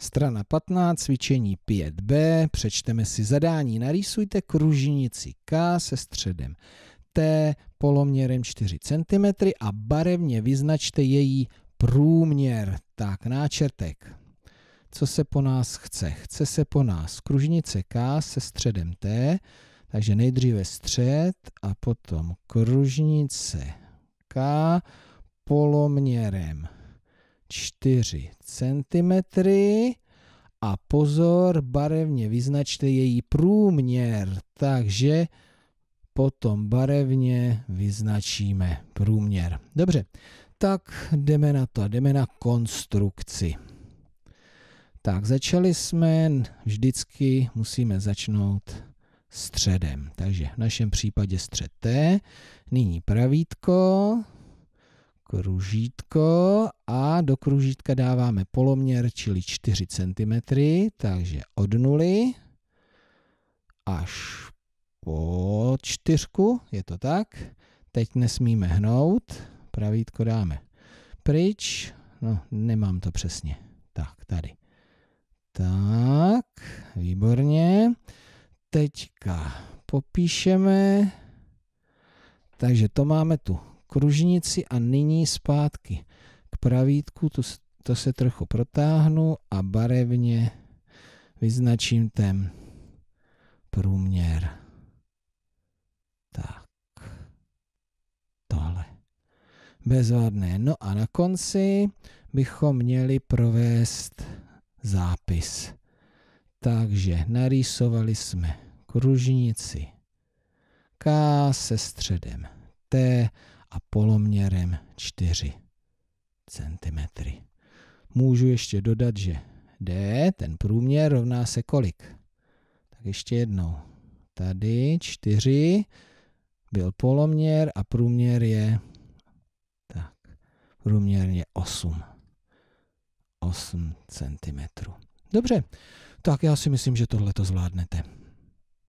Strana 15, cvičení 5b, přečteme si zadání. Narýsujte kružnici K se středem T poloměrem 4 cm a barevně vyznačte její průměr. Tak, náčrtek. Co se po nás chce? Chce se po nás kružnice K se středem T, takže nejdříve střed a potom kružnice K poloměrem 4 cm a pozor, barevně vyznačte její průměr, takže potom barevně vyznačíme průměr. Dobře, tak jdeme na to, jdeme na konstrukci. Tak začali jsme, vždycky musíme začnout středem. Takže v našem případě střed T, nyní pravítko, kružítko a do kružítka dáváme poloměr, čili 4 cm, takže od nuly až po čtyřku, je to tak. Teď nesmíme hnout, pravítko dáme pryč, no nemám to přesně, tak tady. Tak, výborně. Teďka popíšeme, takže to máme tu kružnici a nyní zpátky k pravítku, to, to se trochu protáhnu a barevně vyznačím ten průměr. Tak. Tohle. Bezvadné. No a na konci bychom měli provést zápis. Takže narýsovali jsme kružnici K se středem T poloměrem 4 cm. Můžu ještě dodat, že D, ten průměr, rovná se kolik? Tak ještě jednou. Tady 4 byl poloměr a průměr je tak, průměr je 8. 8 cm. Dobře, tak já si myslím, že tohle to zvládnete.